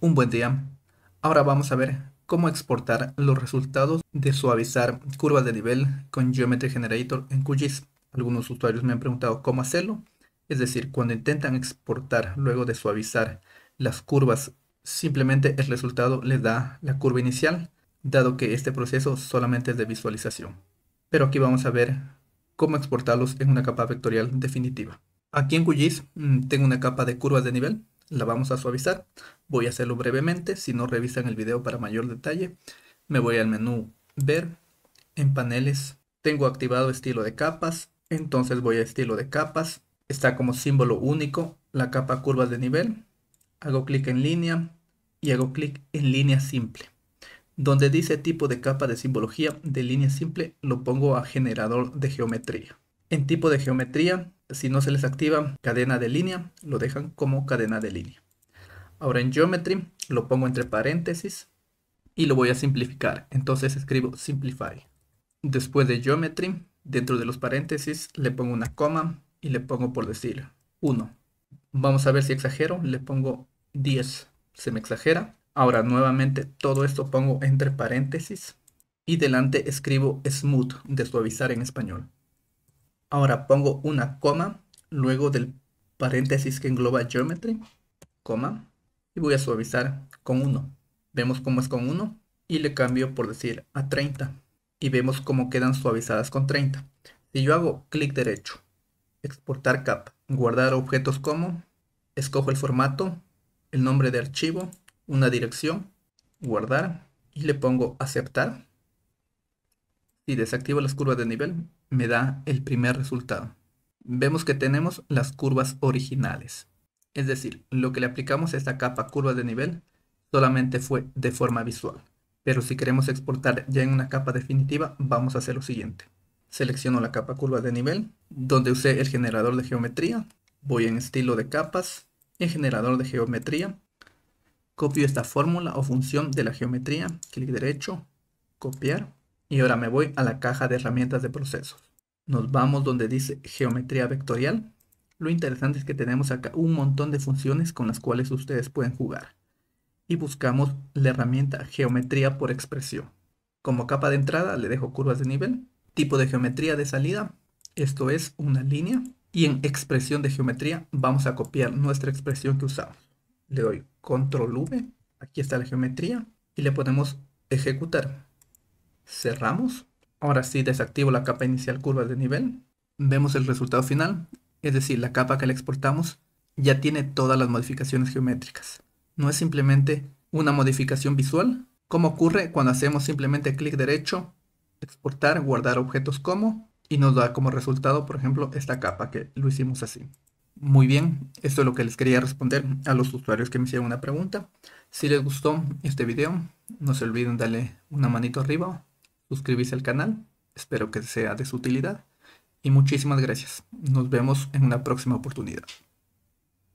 Un buen día. Ahora vamos a ver cómo exportar los resultados de suavizar curvas de nivel con Geometry Generator en QGIS. Algunos usuarios me han preguntado cómo hacerlo. Es decir, cuando intentan exportar luego de suavizar las curvas, simplemente el resultado les da la curva inicial, dado que este proceso solamente es de visualización. Pero aquí vamos a ver cómo exportarlos en una capa vectorial definitiva. Aquí en QGIS mm, tengo una capa de curvas de nivel la vamos a suavizar. Voy a hacerlo brevemente, si no revisan el video para mayor detalle. Me voy al menú Ver, en paneles tengo activado estilo de capas, entonces voy a estilo de capas. Está como símbolo único la capa curvas de nivel. Hago clic en línea y hago clic en línea simple. Donde dice tipo de capa de simbología de línea simple, lo pongo a generador de geometría. En tipo de geometría si no se les activa cadena de línea, lo dejan como cadena de línea. Ahora en Geometry lo pongo entre paréntesis y lo voy a simplificar. Entonces escribo Simplify. Después de Geometry, dentro de los paréntesis le pongo una coma y le pongo por decir 1. Vamos a ver si exagero, le pongo 10. Se me exagera. Ahora nuevamente todo esto pongo entre paréntesis y delante escribo smooth de suavizar en español. Ahora pongo una coma luego del paréntesis que engloba geometry, coma, y voy a suavizar con 1. Vemos cómo es con 1 y le cambio por decir a 30 y vemos cómo quedan suavizadas con 30. Si yo hago clic derecho, exportar cap, guardar objetos como, escojo el formato, el nombre de archivo, una dirección, guardar y le pongo aceptar si desactivo las curvas de nivel, me da el primer resultado. Vemos que tenemos las curvas originales. Es decir, lo que le aplicamos a esta capa curva de nivel solamente fue de forma visual. Pero si queremos exportar ya en una capa definitiva, vamos a hacer lo siguiente. Selecciono la capa curva de nivel, donde usé el generador de geometría. Voy en estilo de capas, en generador de geometría. Copio esta fórmula o función de la geometría, clic derecho, copiar. Y ahora me voy a la caja de herramientas de procesos. Nos vamos donde dice geometría vectorial. Lo interesante es que tenemos acá un montón de funciones con las cuales ustedes pueden jugar. Y buscamos la herramienta geometría por expresión. Como capa de entrada le dejo curvas de nivel. Tipo de geometría de salida. Esto es una línea. Y en expresión de geometría vamos a copiar nuestra expresión que usamos. Le doy control V. Aquí está la geometría. Y le podemos ejecutar cerramos. Ahora sí desactivo la capa inicial curva de nivel. Vemos el resultado final, es decir, la capa que le exportamos ya tiene todas las modificaciones geométricas. No es simplemente una modificación visual, como ocurre cuando hacemos simplemente clic derecho, exportar, guardar objetos como, y nos da como resultado, por ejemplo, esta capa que lo hicimos así. Muy bien, esto es lo que les quería responder a los usuarios que me hicieron una pregunta. Si les gustó este video, no se olviden darle una manito arriba suscribirse al canal. Espero que sea de su utilidad y muchísimas gracias. Nos vemos en una próxima oportunidad.